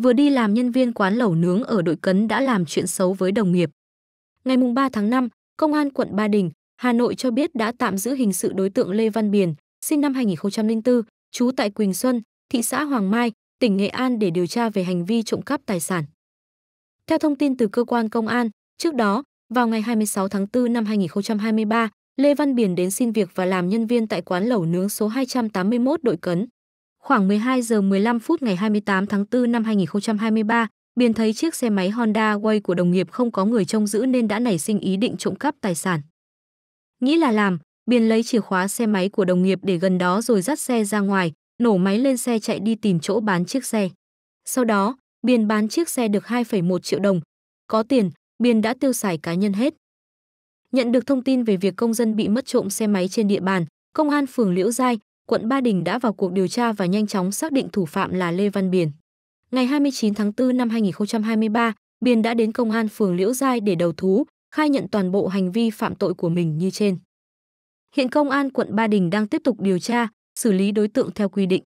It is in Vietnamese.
vừa đi làm nhân viên quán lẩu nướng ở đội cấn đã làm chuyện xấu với đồng nghiệp. Ngày 3 tháng 5, Công an quận Ba Đình, Hà Nội cho biết đã tạm giữ hình sự đối tượng Lê Văn Biển, sinh năm 2004, trú tại Quỳnh Xuân, thị xã Hoàng Mai, tỉnh Nghệ An để điều tra về hành vi trộm cắp tài sản. Theo thông tin từ cơ quan công an, trước đó, vào ngày 26 tháng 4 năm 2023, Lê Văn Biển đến xin việc và làm nhân viên tại quán lẩu nướng số 281 đội cấn, Khoảng 12 giờ 15 phút ngày 28 tháng 4 năm 2023, Biên thấy chiếc xe máy Honda Way của đồng nghiệp không có người trông giữ nên đã nảy sinh ý định trộm cắp tài sản. Nghĩ là làm, Biên lấy chìa khóa xe máy của đồng nghiệp để gần đó rồi dắt xe ra ngoài, nổ máy lên xe chạy đi tìm chỗ bán chiếc xe. Sau đó, Biên bán chiếc xe được 2,1 triệu đồng. Có tiền, Biên đã tiêu xài cá nhân hết. Nhận được thông tin về việc công dân bị mất trộm xe máy trên địa bàn, công an phường Liễu Giai, quận Ba Đình đã vào cuộc điều tra và nhanh chóng xác định thủ phạm là Lê Văn Biển. Ngày 29 tháng 4 năm 2023, Biển đã đến công an phường Liễu Giai để đầu thú, khai nhận toàn bộ hành vi phạm tội của mình như trên. Hiện công an quận Ba Đình đang tiếp tục điều tra, xử lý đối tượng theo quy định.